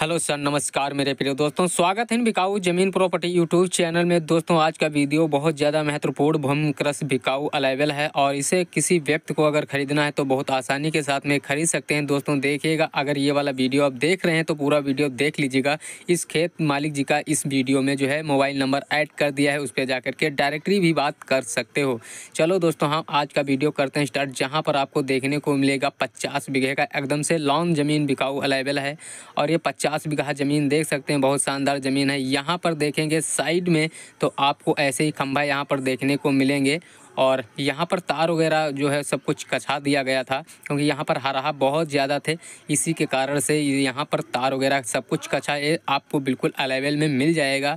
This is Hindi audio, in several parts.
हेलो सर नमस्कार मेरे प्रिय दोस्तों स्वागत है बिकाऊ जमीन प्रॉपर्टी यूट्यूब चैनल में दोस्तों आज का वीडियो बहुत ज़्यादा महत्वपूर्ण भूमि कृषि बिकाऊ अलेवल है और इसे किसी व्यक्ति को अगर खरीदना है तो बहुत आसानी के साथ में खरीद सकते हैं दोस्तों देखिएगा अगर ये वाला वीडियो आप देख रहे हैं तो पूरा वीडियो देख लीजिएगा इस खेत मालिक जी का इस वीडियो में जो है मोबाइल नंबर ऐड कर दिया है उस पर जा के डायरेक्टली भी बात कर सकते हो चलो दोस्तों हम आज का वीडियो करते हैं स्टार्ट जहाँ पर आपको देखने को मिलेगा पचास बीघे का एकदम से लॉन्ग जमीन बिकाऊ अलेवल है और ये पचास पचास बीघा ज़मीन देख सकते हैं बहुत शानदार ज़मीन है यहाँ पर देखेंगे साइड में तो आपको ऐसे ही खंभा यहाँ पर देखने को मिलेंगे और यहाँ पर तार वगैरह जो है सब कुछ कछा दिया गया था क्योंकि यहाँ पर हराहा बहुत ज़्यादा थे इसी के कारण से यहाँ पर तार वगैरह सब कुछ कछा ये आपको बिल्कुल अलेवेल में मिल जाएगा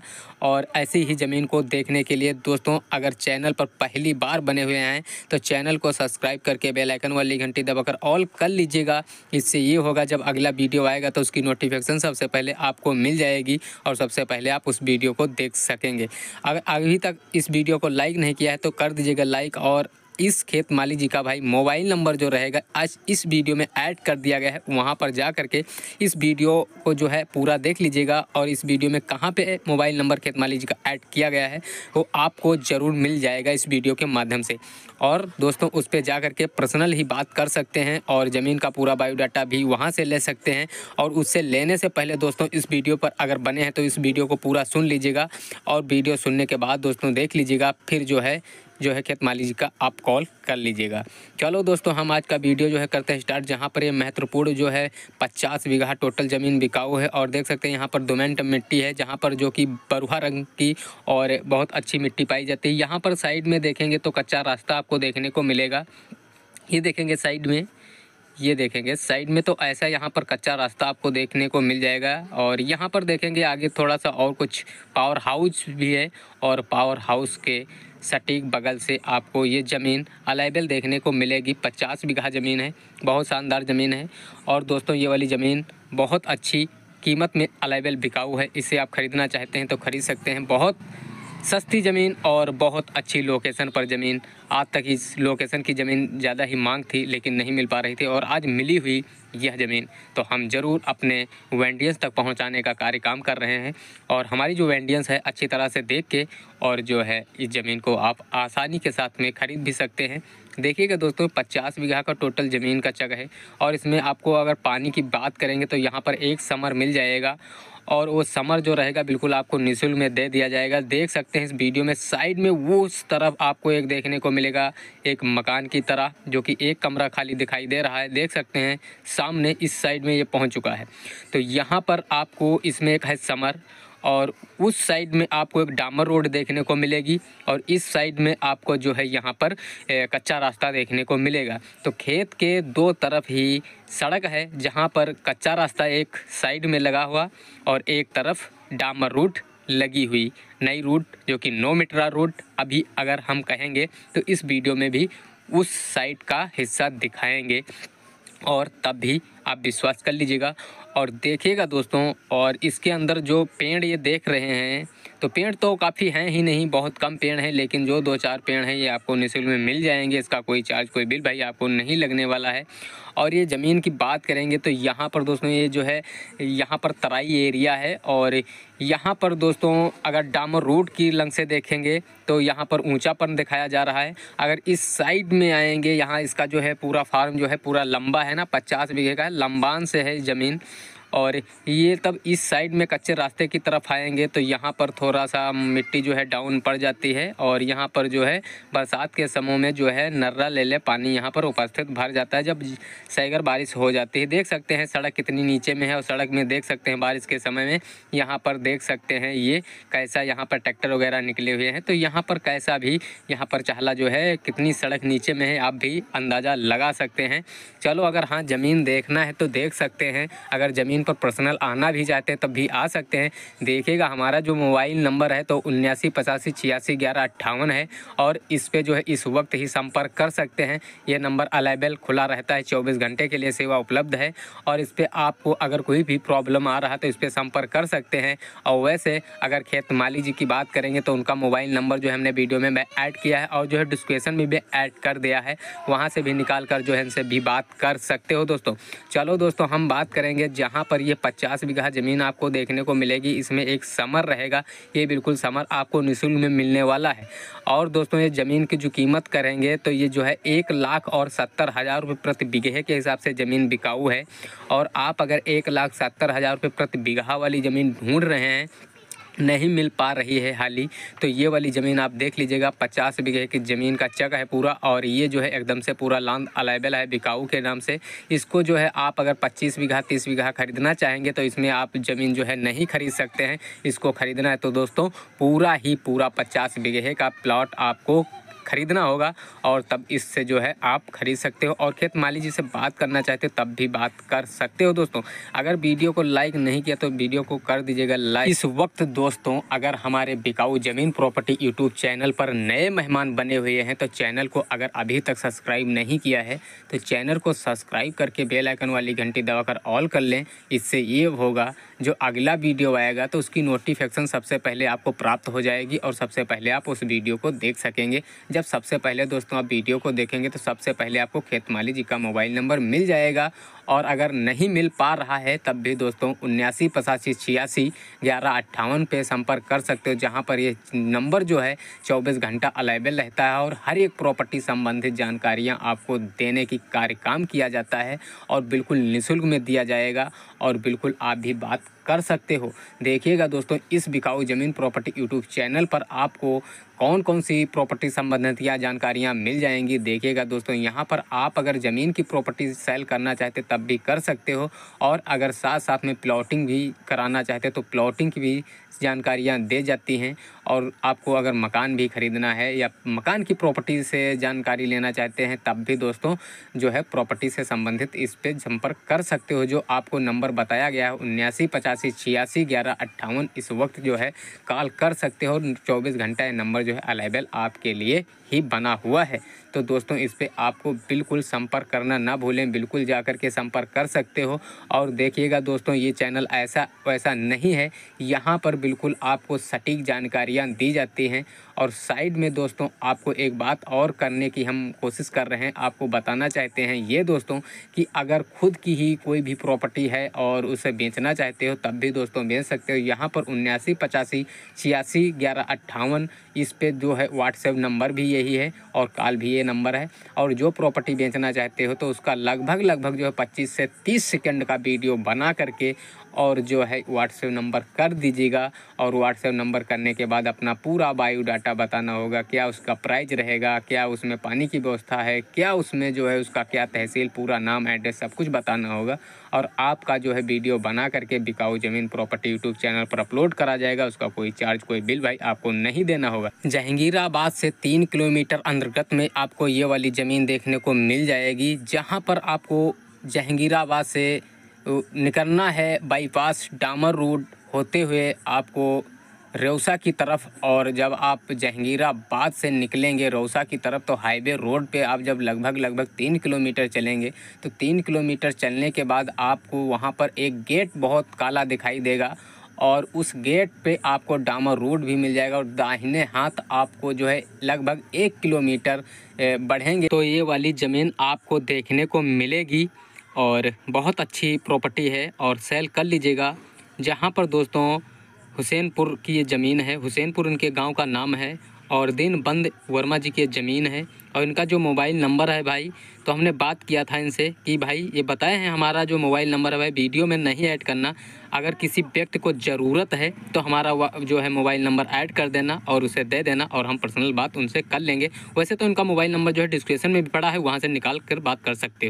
और ऐसी ही ज़मीन को देखने के लिए दोस्तों अगर चैनल पर पहली बार बने हुए हैं तो चैनल को सब्सक्राइब करके बेलाइकन वाली घंटी दबाकर ऑल कर लीजिएगा इससे ये होगा जब अगला वीडियो आएगा तो उसकी नोटिफिकेशन सबसे पहले आपको मिल जाएगी और सबसे पहले आप उस वीडियो को देख सकेंगे अगर अभी तक इस वीडियो को लाइक नहीं किया है तो कर दीजिएगा लाइक और इस खेत माली जी का भाई मोबाइल नंबर जो रहेगा आज इस वीडियो में ऐड कर दिया गया है वहाँ पर जा करके इस वीडियो को जो है पूरा देख लीजिएगा और इस वीडियो में कहाँ पे मोबाइल नंबर खेत माली जी का ऐड किया गया है वो आपको ज़रूर मिल जाएगा इस वीडियो के माध्यम से और दोस्तों उस पर जा करके पर्सनल ही बात कर सकते हैं और ज़मीन का पूरा बायोडाटा भी वहाँ से ले सकते हैं और उससे लेने से पहले दोस्तों इस वीडियो पर अगर बने हैं तो इस वीडियो को पूरा सुन लीजिएगा और वीडियो सुनने के बाद दोस्तों देख लीजिएगा फिर जो है जो है खेत माली जी का आप कॉल कर लीजिएगा चलो दोस्तों हम आज का वीडियो जो है करते हैं स्टार्ट जहाँ पर ये महत्वपूर्ण जो है पचास बीघा टोटल ज़मीन बिकाऊ है और देख सकते हैं यहाँ पर दोमेंट मिट्टी है जहाँ पर जो कि बरुहा रंग की और बहुत अच्छी मिट्टी पाई जाती है यहाँ पर साइड में देखेंगे तो कच्चा रास्ता आपको देखने को मिलेगा ये देखेंगे साइड में ये देखेंगे साइड में तो ऐसा यहाँ पर कच्चा रास्ता आपको देखने को मिल जाएगा और यहाँ पर देखेंगे आगे थोड़ा सा और कुछ पावर हाउस भी है और पावर हाउस के सटीक बगल से आपको ये ज़मीन अलेबल देखने को मिलेगी पचास बीघा ज़मीन है बहुत शानदार ज़मीन है और दोस्तों ये वाली ज़मीन बहुत अच्छी कीमत में अलेबल बिकाऊ है इसे आप ख़रीदना चाहते हैं तो ख़रीद सकते हैं बहुत सस्ती ज़मीन और बहुत अच्छी लोकेशन पर ज़मीन आज तक इस लोकेशन की ज़मीन ज़्यादा ही मांग थी लेकिन नहीं मिल पा रही थी और आज मिली हुई यह ज़मीन तो हम ज़रूर अपने वेंडियंस तक पहुंचाने का कार्य काम कर रहे हैं और हमारी जो वेंडियंस है अच्छी तरह से देख के और जो है इस ज़मीन को आप आसानी के साथ में ख़रीद भी सकते हैं देखिएगा दोस्तों पचास बीघा का टोटल ज़मीन का चग है और इसमें आपको अगर पानी की बात करेंगे तो यहाँ पर एक समर मिल जाएगा और वो समर जो रहेगा बिल्कुल आपको निःशुल्क में दे दिया जाएगा देख सकते हैं इस वीडियो में साइड में वो उस तरफ आपको एक देखने को मिलेगा एक मकान की तरह जो कि एक कमरा खाली दिखाई दे रहा है देख सकते हैं सामने इस साइड में ये पहुँच चुका है तो यहाँ पर आपको इसमें एक है समर और उस साइड में आपको एक डामर रोड देखने को मिलेगी और इस साइड में आपको जो है यहाँ पर कच्चा रास्ता देखने को मिलेगा तो खेत के दो तरफ ही सड़क है जहाँ पर कच्चा रास्ता एक साइड में लगा हुआ और एक तरफ डामर रूट लगी हुई नई रूट जो कि नौ मीटरा रूट अभी अगर हम कहेंगे तो इस वीडियो में भी उस साइड का हिस्सा दिखाएंगे और तब भी आप विश्वास कर लीजिएगा और देखिएगा दोस्तों और इसके अंदर जो पेड़ ये देख रहे हैं तो पेड़ तो काफ़ी हैं ही नहीं बहुत कम पेड़ हैं लेकिन जो दो चार पेड़ हैं ये आपको निःशुल्क में मिल जाएंगे इसका कोई चार्ज कोई बिल भाई आपको नहीं लगने वाला है और ये ज़मीन की बात करेंगे तो यहाँ पर दोस्तों ये जो है यहाँ पर तराई एरिया है और यहाँ पर दोस्तों अगर डामर रोड की लंग से देखेंगे तो यहाँ पर ऊँचापन दिखाया जा रहा है अगर इस साइड में आएंगे यहाँ इसका जो है पूरा फार्म जो है पूरा लंबा है ना पचास बीघे का लंबान से है ज़मीन और ये तब इस साइड में कच्चे रास्ते की तरफ आएंगे तो यहाँ पर थोड़ा सा मिट्टी जो है डाउन पड़ जाती है और यहाँ पर जो है बरसात के समय में जो है नर्रा ले ले पानी यहाँ पर उपस्थित भर जाता है जब सैगर बारिश हो जाती है देख सकते हैं सड़क कितनी नीचे में है और सड़क में देख सकते हैं बारिश के समय में यहाँ पर देख सकते हैं ये कैसा यहाँ पर ट्रैक्टर वगैरह निकले हुए हैं तो यहाँ पर कैसा भी यहाँ पर चाहला जो है कितनी सड़क नीचे में है आप भी अंदाज़ा लगा सकते हैं चलो अगर हाँ ज़मीन देखना है तो देख सकते हैं अगर ज़मीन ज़मीन पर पर्सनल आना भी चाहते हैं तब भी आ सकते हैं देखिएगा हमारा जो मोबाइल नंबर है तो उन्यासी पचासी छियासी ग्यारह अट्ठावन है और इस पे जो है इस वक्त ही संपर्क कर सकते हैं ये नंबर अलेबल खुला रहता है चौबीस घंटे के लिए सेवा उपलब्ध है और इस पर आपको अगर कोई भी प्रॉब्लम आ रहा है तो इस पर संपर्क कर सकते हैं और वैसे अगर खेत माली जी की बात करेंगे तो उनका मोबाइल नंबर जो हमने वीडियो में मैं ऐड किया है और जो है डिस्क्रिप्शन में भी ऐड कर दिया है वहाँ से भी निकाल कर जो है इनसे भी बात कर सकते हो दोस्तों चलो दोस्तों हम बात करेंगे जहाँ पर ये पचास बीघा ज़मीन आपको देखने को मिलेगी इसमें एक समर रहेगा ये बिल्कुल समर आपको निःशुल्क में मिलने वाला है और दोस्तों ये ज़मीन की जो कीमत करेंगे तो ये जो है एक लाख और सत्तर हज़ार रुपये प्रति बीघे के हिसाब से ज़मीन बिकाऊ है और आप अगर एक लाख सत्तर हज़ार रुपये प्रति बीघा वाली ज़मीन ढूंढ रहे हैं नहीं मिल पा रही है हाली तो ये वाली ज़मीन आप देख लीजिएगा पचास बीघे की ज़मीन का चक है पूरा और ये जो है एकदम से पूरा लांद अलाइबल है बिकाऊ के नाम से इसको जो है आप अगर पच्चीस बीघा तीस बीघा ख़रीदना चाहेंगे तो इसमें आप ज़मीन जो है नहीं ख़रीद सकते हैं इसको ख़रीदना है तो दोस्तों पूरा ही पूरा पचास बीघे का प्लॉट आपको ख़रीदना होगा और तब इससे जो है आप ख़रीद सकते हो और खेत माली जी से बात करना चाहते हो तब भी बात कर सकते हो दोस्तों अगर वीडियो को लाइक नहीं किया तो वीडियो को कर दीजिएगा लाइक इस वक्त दोस्तों अगर हमारे बिकाऊ ज़मीन प्रॉपर्टी यूट्यूब चैनल पर नए मेहमान बने हुए हैं तो चैनल को अगर अभी तक सब्सक्राइब नहीं किया है तो चैनल को सब्सक्राइब करके बेल आइकन वाली घंटी दबाकर ऑल कर लें इससे ये होगा जो अगला वीडियो आएगा तो उसकी नोटिफिकेशन सबसे पहले आपको प्राप्त हो जाएगी और सबसे पहले आप उस वीडियो को देख सकेंगे जब जब सबसे पहले दोस्तों आप वीडियो को देखेंगे तो सबसे पहले आपको खेतमाली जी का मोबाइल नंबर मिल जाएगा और अगर नहीं मिल पा रहा है तब भी दोस्तों उन्यासी पचासी छियासी ग्यारह अट्ठावन पे संपर्क कर सकते हो जहाँ पर ये नंबर जो है चौबीस घंटा अलाइबल रहता है और हर एक प्रॉपर्टी संबंधित जानकारियाँ आपको देने की कार्य काम किया जाता है और बिल्कुल निःशुल्क में दिया जाएगा और बिल्कुल आप भी बात कर सकते हो देखिएगा दोस्तों इस बिकाऊ ज़मीन प्रॉपर्टी यूट्यूब चैनल पर आपको कौन कौन सी प्रॉपर्टी संबंधित या जानकारियाँ मिल जाएंगी देखिएगा दोस्तों यहाँ पर आप अगर ज़मीन की प्रॉपर्टी सेल करना चाहते तब तब भी कर सकते हो और अगर साथ साथ में प्लॉटिंग भी कराना चाहते हो तो प्लॉटिंग की भी जानकारियाँ दे जाती हैं और आपको अगर मकान भी ख़रीदना है या मकान की प्रॉपर्टी से जानकारी लेना चाहते हैं तब भी दोस्तों जो है प्रॉपर्टी से संबंधित इस पर संपर्क कर सकते हो जो आपको नंबर बताया गया है उन्यासी पचासी छियासी ग्यारह अट्ठावन इस वक्त जो है कॉल कर सकते हो चौबीस घंटा ये नंबर जो है अलेबल आपके लिए ही बना हुआ है तो दोस्तों इस पर आपको बिल्कुल संपर्क करना ना भूलें बिल्कुल जा कर के संपर्क कर सकते हो और देखिएगा दोस्तों ये चैनल ऐसा वैसा नहीं है यहाँ पर बिल्कुल आपको सटीक जानकारियाँ दवाइयाँ दी जाती हैं और साइड में दोस्तों आपको एक बात और करने की हम कोशिश कर रहे हैं आपको बताना चाहते हैं ये दोस्तों कि अगर खुद की ही कोई भी प्रॉपर्टी है और उसे बेचना चाहते हो तब भी दोस्तों बेच सकते हो यहाँ पर उन्यासी पचासी छियासी ग्यारह अट्ठावन इस पर जो है व्हाट्सएप नंबर भी यही है और कॉल भी ये नंबर है और जो प्रॉपर्टी बेचना चाहते हो तो उसका लगभग लगभग जो है पच्चीस से तीस सेकेंड का वीडियो बना करके और जो है व्हाट्सएप नंबर कर दीजिएगा और व्हाट्सएप नंबर करने के बाद अपना पूरा बायोडाटा डाटा बताना होगा क्या उसका प्राइज रहेगा क्या उसमें पानी की व्यवस्था है क्या उसमें जो है उसका क्या तहसील पूरा नाम एड्रेस सब कुछ बताना होगा और आपका जो है वीडियो बना करके बिकाऊ ज़मीन प्रॉपर्टी यूट्यूब चैनल पर अपलोड करा जाएगा उसका कोई चार्ज कोई बिल भाई आपको नहीं देना होगा जहांगीराबाद से तीन किलोमीटर अंतर्गत में आपको ये वाली ज़मीन देखने को मिल जाएगी जहाँ पर आपको जहांगीराबाद से निकलना है बाईपास डामर रोड होते हुए आपको रौसा की तरफ और जब आप जहंगीराबाद से निकलेंगे रौसा की तरफ तो हाईवे रोड पे आप जब लगभग लगभग तीन किलोमीटर चलेंगे तो तीन किलोमीटर चलने के बाद आपको वहाँ पर एक गेट बहुत काला दिखाई देगा और उस गेट पे आपको डामर रोड भी मिल जाएगा और दाहिने हाथ आपको जो है लगभग एक किलोमीटर बढ़ेंगे तो ये वाली ज़मीन आपको देखने को मिलेगी और बहुत अच्छी प्रॉपर्टी है और सेल कर लीजिएगा जहाँ पर दोस्तों हुसैनपुर की ये ज़मीन है हुसैनपुर इनके गांव का नाम है और दिन बंद वर्मा जी की ज़मीन है और इनका जो मोबाइल नंबर है भाई तो हमने बात किया था इनसे कि भाई ये बताए हैं हमारा जो मोबाइल नंबर है भाई वीडियो में नहीं ऐड करना अगर किसी व्यक्ति को ज़रूरत है तो हमारा जो है मोबाइल नंबर ऐड कर देना और उसे दे देना और हम पर्सनल बात उनसे कर लेंगे वैसे तो इनका मोबाइल नंबर जो है डिस्क्रिप्शन में भी पड़ा है वहाँ से निकाल कर बात कर सकते हो